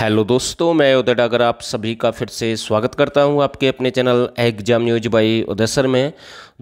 hello दोस्तों मैं उदय डागर आप सभी का फिर से स्वागत करता हूं आपके अपने channel exam news by Uday sir में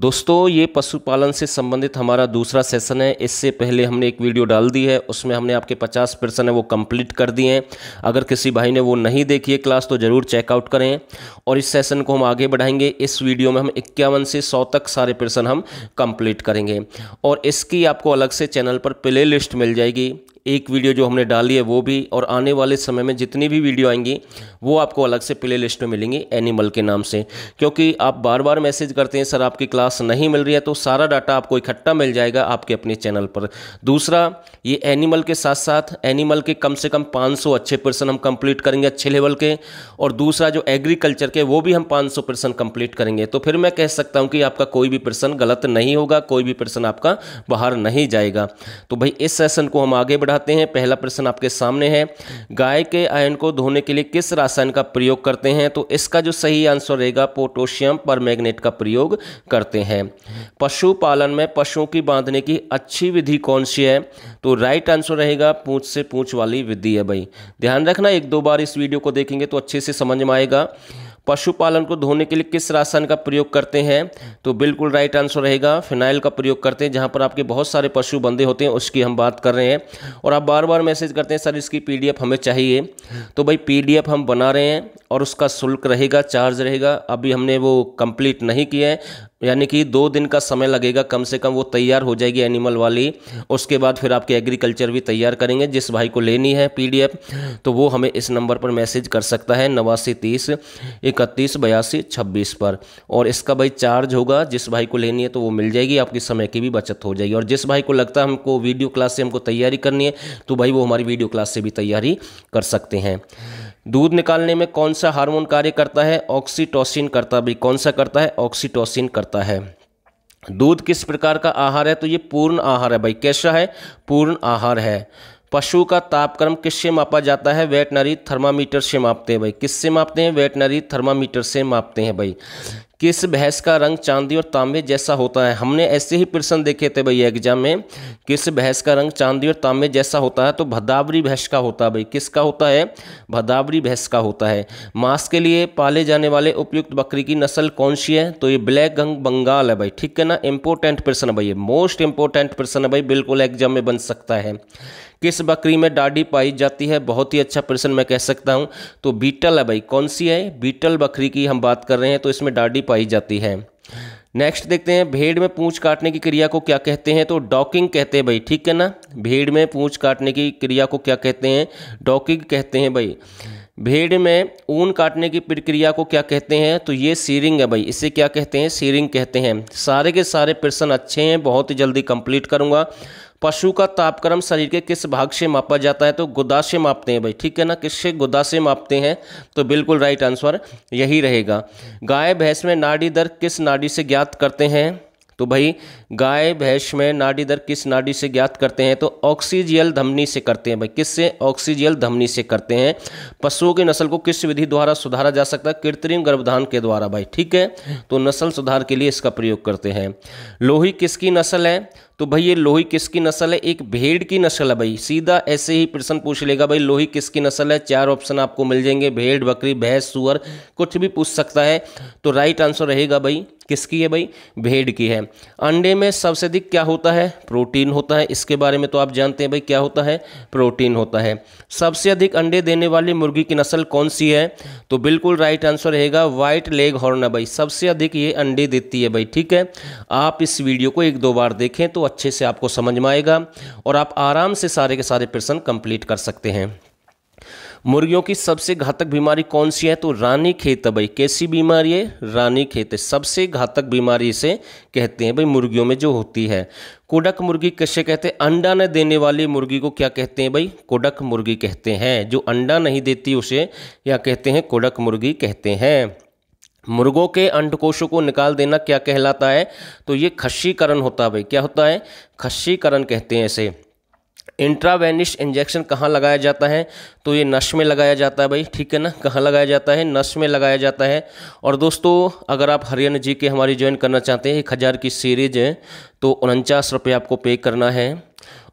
दोस्तों ये पशुपालन से संबंधित हमारा दूसरा सेशन है इससे पहले हमने एक वीडियो डाल दी है उसमें हमने आपके 50 पर्सन है वो कंप्लीट कर दिए हैं अगर किसी भाई ने वो नहीं देखी है क्लास तो ज़रूर चेकआउट करें और इस सेशन को हम आगे बढ़ाएंगे इस वीडियो में हम इक्यावन से सौ तक सारे पर्सन हम कम्प्लीट करेंगे और इसकी आपको अलग से चैनल पर प्ले लिस्ट मिल जाएगी एक वीडियो जो हमने डाली है वो भी और आने वाले समय में जितनी भी वीडियो आएंगी वो आपको अलग से प्ले लिस्ट में मिलेंगी एनिमल के नाम से क्योंकि आप बार बार मैसेज करते हैं सर आपकी क्लास नहीं मिल रही है तो सारा डाटा आपको इकट्ठा मिल जाएगा आपके अपने चैनल पर दूसरा ये एनिमल के साथ साथ एनिमल के कम से कम पाँच अच्छे पर्सन हम कंप्लीट करेंगे अच्छे लेवल के और दूसरा जो एग्रीकल्चर के वो भी हम सौ पर्सन कंप्लीट करेंगे तो फिर मैं कह सकता हूँ कि आपका कोई भी पर्सन गलत नहीं होगा कोई भी पर्सन आपका बाहर नहीं जाएगा तो भाई इस सेशन को हम आगे बढ़ा चाहते हैं पहला प्रश्न आपके सामने है गाय के आयन को धोने के लिए किस रासायन का प्रयोग करते हैं तो इसका जो सही आंसर रहेगा पोटोशियम पर मैग्नेट का प्रयोग करते हैं पशुपालन में पशुओं की बांधने की अच्छी विधि कौन सी है तो राइट आंसर रहेगा पूछ से पूछ वाली विधि है भाई ध्यान रखना एक दो बार इस वीडियो को देखेंगे तो अच्छे से समझ में आएगा पशुपालन को धोने के लिए किस रासायन का प्रयोग करते हैं तो बिल्कुल राइट आंसर रहेगा फिनाइल का प्रयोग करते हैं जहाँ पर आपके बहुत सारे पशु बंदे होते हैं उसकी हम बात कर रहे हैं और आप बार बार मैसेज करते हैं सर इसकी पी हमें चाहिए तो भाई पी हम बना रहे हैं और उसका शुल्क रहेगा चार्ज रहेगा अभी हमने वो कंप्लीट नहीं किया है यानी कि दो दिन का समय लगेगा कम से कम वो तैयार हो जाएगी एनिमल वाली उसके बाद फिर आपके एग्रीकल्चर भी तैयार करेंगे जिस भाई को लेनी है पीडीएफ तो वो हमें इस नंबर पर मैसेज कर सकता है नवासी तीस इकतीस बयासी छब्बीस पर और इसका भाई चार्ज होगा जिस भाई को लेनी है तो वो मिल जाएगी आपकी समय की भी बचत हो जाएगी और जिस भाई को लगता है हमको वीडियो क्लास से हमको तैयारी करनी है तो भाई वो हमारी वीडियो क्लास से भी तैयारी कर सकते हैं दूध निकालने में कौन सा हार्मोन कार्य करता है ऑक्सीटोसिन करता भाई कौन सा करता है ऑक्सीटोसिन करता है दूध किस प्रकार का आहार है तो ये पूर्ण आहार है भाई कैसा है पूर्ण आहार है पशु का तापक्रम किससे मापा जाता है वेटनरी थर्मामीटर से मापते हैं भाई किससे मापते हैं वेटनरी थर्मामीटर से मापते हैं भाई कि इस भैंस का रंग चांदी और तांबे जैसा होता है हमने ऐसे ही प्रश्न देखे थे भाई एग्जाम में कि इस भैंस का रंग चांदी और तांबे जैसा होता है तो भदावरी भैंस का होता है भाई किसका होता है भदावरी भैंस का होता है मांस के लिए पाले जाने वाले उपयुक्त बकरी की नस्ल कौन सी है तो ये ब्लैक गंग बंगाल है भाई ठीक है ना इंपॉर्टेंट प्रश्न है भाई मोस्ट इंपॉर्टेंट प्रश्न है भाई बिल्कुल एग्जाम में बन सकता है किस बकरी में डाडी पाई जाती है बहुत ही अच्छा प्रश्न मैं कह सकता हूँ तो बीटल है भाई कौन सी है बीटल बकरी की हम बात कर रहे हैं तो इसमें डाडी पाई जाती है नेक्स्ट देखते हैं भेड़ में पूंछ काटने की क्रिया को क्या कहते हैं तो डॉकिंग कहते हैं भाई ठीक है ना भेड़ में पूंछ काटने की क्रिया को क्या कहते हैं डॉकिंग कहते हैं भाई भेड़ में ऊन काटने की प्रक्रिया को क्या कहते हैं तो ये सीरिंग है भाई इसे क्या कहते हैं सीरिंग कहते हैं सारे के सारे प्रश्न अच्छे हैं बहुत ही जल्दी कंप्लीट करूँगा पशु का तापक्रम शरीर के किस भाग से मापा जाता है तो गुदा से मापते हैं भाई ठीक है ना किससे गुदा से मापते हैं तो बिल्कुल राइट आंसर यही रहेगा गाय भैंस में नाड़ी दर किस नाड़ी से ज्ञात करते हैं तो भाई गाय भैंस में नाड़ी दर किस नाड़ी से ज्ञात करते हैं तो ऑक्सीजियल धमनी से करते हैं भाई किससे ऑक्सीजियल धमनी से करते हैं पशुओं की नस्ल को किस विधि द्वारा सुधारा जा सकता है कृत्रिम गर्भधान के द्वारा भाई ठीक है तो नस्ल सुधार के लिए इसका प्रयोग करते हैं लोही किसकी नस्ल है तो भाई ये लोही किसकी नस्ल है एक भेड़ की नस्ल है भाई सीधा ऐसे ही प्रश्न पूछ लेगा भाई लोही किसकी नस्ल है चार ऑप्शन आपको मिल जाएंगे भेड़ बकरी भैंस सुअर कुछ भी पूछ सकता है तो राइट आंसर रहेगा भाई किसकी है भाई भेड़ की है अंडे में सबसे अधिक क्या होता है प्रोटीन होता है इसके बारे में तो आप जानते हैं भाई क्या होता है प्रोटीन होता है सबसे अधिक अंडे देने वाली मुर्गी की नस्ल कौन सी है तो बिल्कुल राइट आंसर रहेगा व्हाइट लेग हॉर्न भाई सबसे अधिक ये अंडे देती है भाई ठीक है आप इस वीडियो को एक दो बार देखें तो अच्छे से आपको समझ में आएगा और आप आराम से सारे के सारे प्रश्न कंप्लीट कर सकते हैं मुर्गियों की सबसे घातक बीमारी कौन सी है तो रानी खेत भाई कैसी बीमारी है रानी खेत सबसे घातक बीमारी इसे कहते हैं भाई मुर्गियों में जो होती है कोडक मुर्गी कैसे कहते हैं अंडा न देने वाली मुर्गी को क्या कहते हैं भाई कोडक मुर्गी कहते हैं जो अंडा नहीं देती उसे या कहते हैं कोडक मुर्गी कहते हैं मुर्गों के अंडकोशों को निकाल देना क्या कहलाता है तो ये खस्सीकरण होता है भाई क्या होता है खस्सीकरण कहते हैं इसे इंट्रावेनिश इंजेक्शन कहाँ लगाया जाता है तो ये नस में लगाया जाता है भाई ठीक है ना कहाँ लगाया जाता है नस में लगाया जाता है और दोस्तों अगर आप हरियाणा जी के हमारी ज्वाइन करना चाहते हैं एक हज़ार की सीरीज है तो उनचास रुपये आपको पे करना है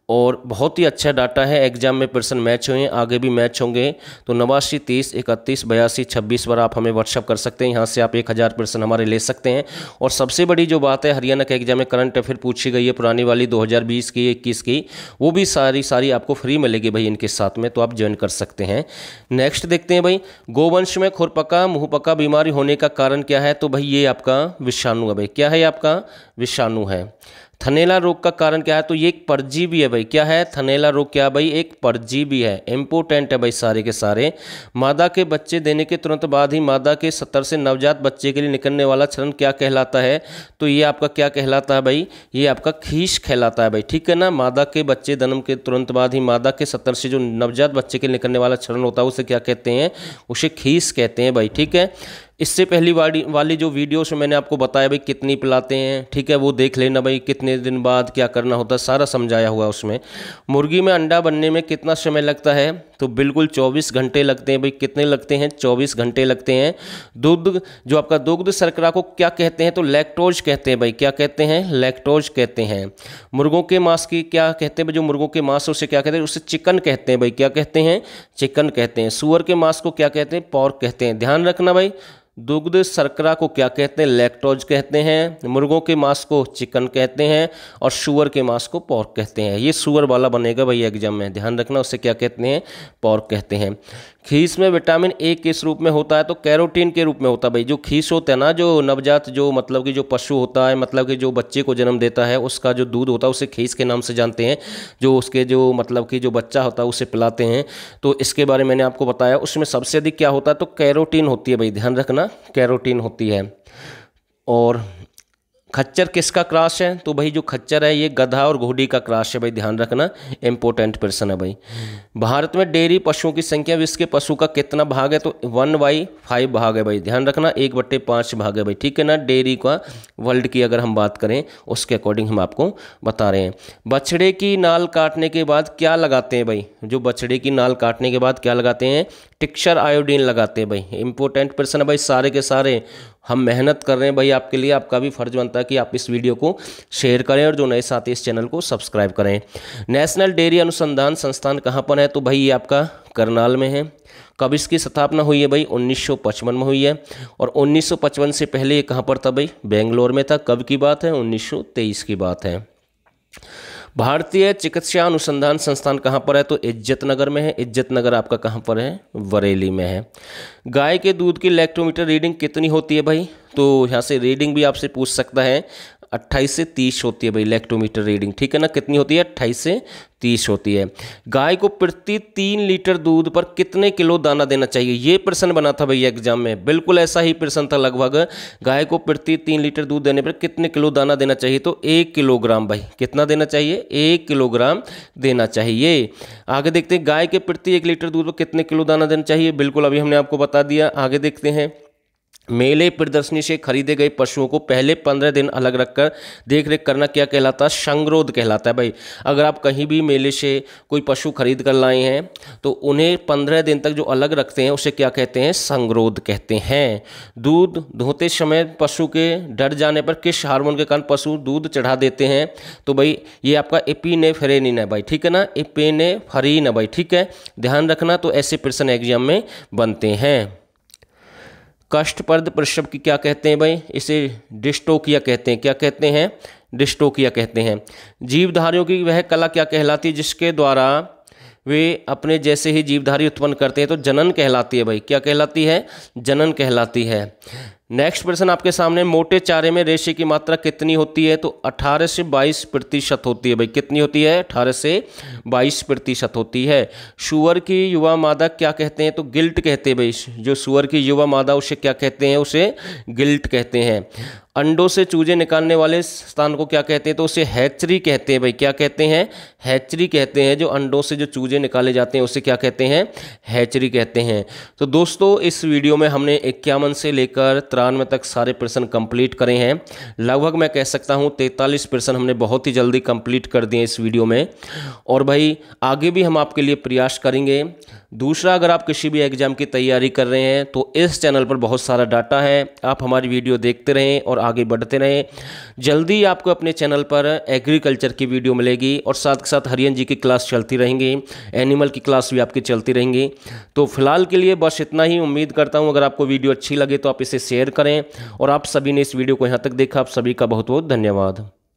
और बहुत ही अच्छा डाटा है एग्जाम में पर्सन मैच हुए हैं आगे भी मैच होंगे तो नवासी तीस इकतीस बयासी छब्बीस पर आप हमें व्हाट्सअप कर सकते हैं यहाँ से आप एक हज़ार पर्सन हमारे ले सकते हैं और सबसे बड़ी जो बात है हरियाणा के एग्जाम में करंट अफेयर पूछी गई है पुरानी वाली दो हज़ार बीस की इक्कीस की वो भी सारी सारी आपको फ्री मिलेगी भाई इनके साथ में तो आप ज्वाइन कर सकते हैं नेक्स्ट देखते हैं भाई गोवंश में खुरपका मुँहपका बीमारी होने का कारण क्या है तो भाई ये आपका विषाणु है भाई क्या है आपका विषाणु है थनेला रोग का कारण क्या है तो ये एक परजीवी है भाई क्या है थनेला रोग क्या भाई एक परजीवी है इम्पोर्टेंट है भाई सारे के सारे मादा के बच्चे देने के तुरंत बाद ही मादा के सत्तर से नवजात बच्चे के लिए निकलने वाला क्षरण क्या कहलाता है तो ये आपका क्या कहलाता है भाई ये आपका खीश कहलाता है भाई ठीक है ना मादा के बच्चे जन्म के तुरंत बाद ही मादा के सत्तर से जो नवजात बच्चे के निकलने वाला क्षरण होता है उसे क्या कहते हैं उसे खीस कहते हैं भाई ठीक है इससे पहली वाली वाली जो वीडियो से मैंने आपको बताया भाई कितनी पिलाते हैं ठीक है वो देख लेना भाई कितने दिन बाद क्या करना होता है सारा समझाया हुआ उसमें मुर्गी में अंडा बनने में कितना समय लगता है तो बिल्कुल चौबीस घंटे लगते हैं भाई कितने लगते हैं चौबीस घंटे लगते हैं दुग्ध जो आपका दुग्ध सरकरा को क्या कहते हैं तो लैक्टोज कहते हैं भाई क्या कहते हैं लैक्टोज कहते हैं मुर्गों के मांस की क्या कहते हैं भाई जो मुर्गों के मांस उसे क्या कहते हैं उसे चिकन कहते हैं भाई क्या कहते हैं चिकन कहते हैं सुअर के मांस को क्या कहते हैं पॉर्क कहते हैं ध्यान रखना भाई दुग्ध सरकरा को क्या कहते हैं लैक्टोज कहते हैं मुर्गों के मांस को चिकन कहते हैं और शुअर के मांस को पॉर्क कहते हैं ये शुअर वाला बनेगा भैया एग्जाम में ध्यान रखना उसे क्या कहते हैं पॉर्क कहते हैं खीस में विटामिन ए किस रूप में होता है तो कैरोटीन के रूप में होता है भाई जो खीस होता है ना जो नवजात जो मतलब कि जो पशु होता है मतलब कि जो बच्चे को जन्म देता है उसका जो दूध होता है उसे खीस के नाम से जानते हैं जो उसके जो मतलब कि जो बच्चा होता है उसे पिलाते हैं तो इसके बारे में मैंने आपको बताया उसमें सबसे अधिक क्या होता है तो कैरोटीन होती है भाई ध्यान रखना कैरोटीन होती है और खच्चर किसका क्रॉस है तो भाई जो खच्चर है ये गधा और घोड़ी का क्रॉस है भाई ध्यान रखना इंपॉर्टेंट प्रश्न है भाई भारत में डेयरी पशुओं की संख्या के पशु का कितना भाग है तो वन बाई फाइव भाग है भाई ध्यान रखना एक बट्टे पाँच भाग है भाई ठीक है ना डेयरी का वर्ल्ड की अगर हम बात करें उसके अकॉर्डिंग हम आपको बता रहे हैं बछड़े की नाल काटने के बाद क्या लगाते हैं भाई जो बछड़े की नाल काटने के बाद क्या लगाते हैं टिक्चर आयोडीन लगाते हैं भाई इंपॉर्टेंट प्रश्न है भाई सारे के सारे हम मेहनत कर रहे हैं भाई आपके लिए आपका भी फर्ज बनता है कि आप इस वीडियो को शेयर करें और जो नए साथी इस चैनल को सब्सक्राइब करें नेशनल डेयरी अनुसंधान संस्थान कहाँ पर है तो भाई ये आपका करनाल में है कब इसकी स्थापना हुई है भाई 1955 में हुई है और 1955 से पहले ये कहाँ पर था भाई बेंगलोर में था कब की बात है 1923 की बात है भारतीय चिकित्सा अनुसंधान संस्थान कहाँ पर है तो इज्जत नगर में है इज्जत नगर आपका कहाँ पर है बरेली में है गाय के दूध की लैक्टोमीटर रीडिंग कितनी होती है भाई तो यहाँ से रीडिंग भी आपसे पूछ सकता है अट्ठाईस से तीस होती है भाई लैक्टोमीटर रीडिंग ठीक है ना कितनी होती है अट्ठाईस से तीस होती है गाय को प्रति तीन लीटर दूध पर कितने किलो दाना देना चाहिए ये प्रश्न बना था भैया एग्जाम में बिल्कुल ऐसा ही प्रश्न था लगभग गाय को प्रति तीन लीटर दूध देने पर कितने किलो दाना देना चाहिए तो एक किलोग्राम भाई कितना देना चाहिए एक किलोग्राम देना चाहिए आगे देखते हैं गाय के प्रति एक लीटर दूध पर कितने किलो दाना देना चाहिए बिल्कुल अभी हमने आपको बता दिया आगे देखते हैं मेले प्रदर्शनी से खरीदे गए पशुओं को पहले पंद्रह दिन अलग रखकर देख रेख करना क्या कहलाता है संगरोध कहलाता है भाई अगर आप कहीं भी मेले से कोई पशु खरीद कर लाए हैं तो उन्हें पंद्रह दिन तक जो अलग रखते हैं उसे क्या कहते हैं संगरोध कहते हैं दूध धोते समय पशु के डर जाने पर किस हार्मोन के कारण पशु दूध चढ़ा देते हैं तो भाई ये आपका नहीं है भाई ठीक है ना एपेनेफरीन है भाई ठीक है ध्यान रखना तो ऐसे प्रश्न एग्जाम में बनते हैं कष्टप्रद प्रसव की क्या कहते हैं भाई इसे डिस्टोकिया कहते हैं क्या कहते हैं डिस्टोकिया कहते हैं जीवधारियों की वह कला क्या कहलाती है जिसके द्वारा वे अपने जैसे ही जीवधारी उत्पन्न करते हैं तो जनन कहलाती है भाई क्या कहलाती है जनन कहलाती है नेक्स्ट प्रश्न आपके सामने मोटे चारे में रेशे की मात्रा कितनी होती है तो 18 से 22 प्रतिशत होती है भाई कितनी होती है 18 से 22 प्रतिशत होती है शुअर की युवा मादा क्या कहते हैं तो गिल्ट कहते हैं भाई जो सुअर की युवा मादा उसे क्या कहते हैं उसे गिल्ट कहते हैं अंडों से चूजे निकालने वाले स्थान को क्या कहते हैं तो उसे हैचरी कहते हैं भाई क्या कहते हैं हैचरी कहते हैं जो अंडों से जो चूजे निकाले जाते हैं उसे क्या कहते हैं हैचरी कहते हैं तो दोस्तों इस वीडियो में हमने इक्यावन से लेकर तिरानवे तक सारे प्रश्न कंप्लीट करे हैं लगभग मैं कह सकता हूँ तैंतालीस प्रश्न हमने बहुत ही जल्दी कंप्लीट कर दिए इस वीडियो में और भाई आगे भी हम आपके लिए प्रयास करेंगे दूसरा अगर आप किसी भी एग्ज़ाम की तैयारी कर रहे हैं तो इस चैनल पर बहुत सारा डाटा है आप हमारी वीडियो देखते रहें और आगे बढ़ते रहें जल्दी आपको अपने चैनल पर एग्रीकल्चर की वीडियो मिलेगी और साथ के साथ हरियन जी की क्लास चलती रहेंगी एनिमल की क्लास भी आपकी चलती रहेंगी तो फिलहाल के लिए बस इतना ही उम्मीद करता हूँ अगर आपको वीडियो अच्छी लगे तो आप इसे शेयर करें और आप सभी ने इस वीडियो को यहाँ तक देखा आप सभी का बहुत बहुत धन्यवाद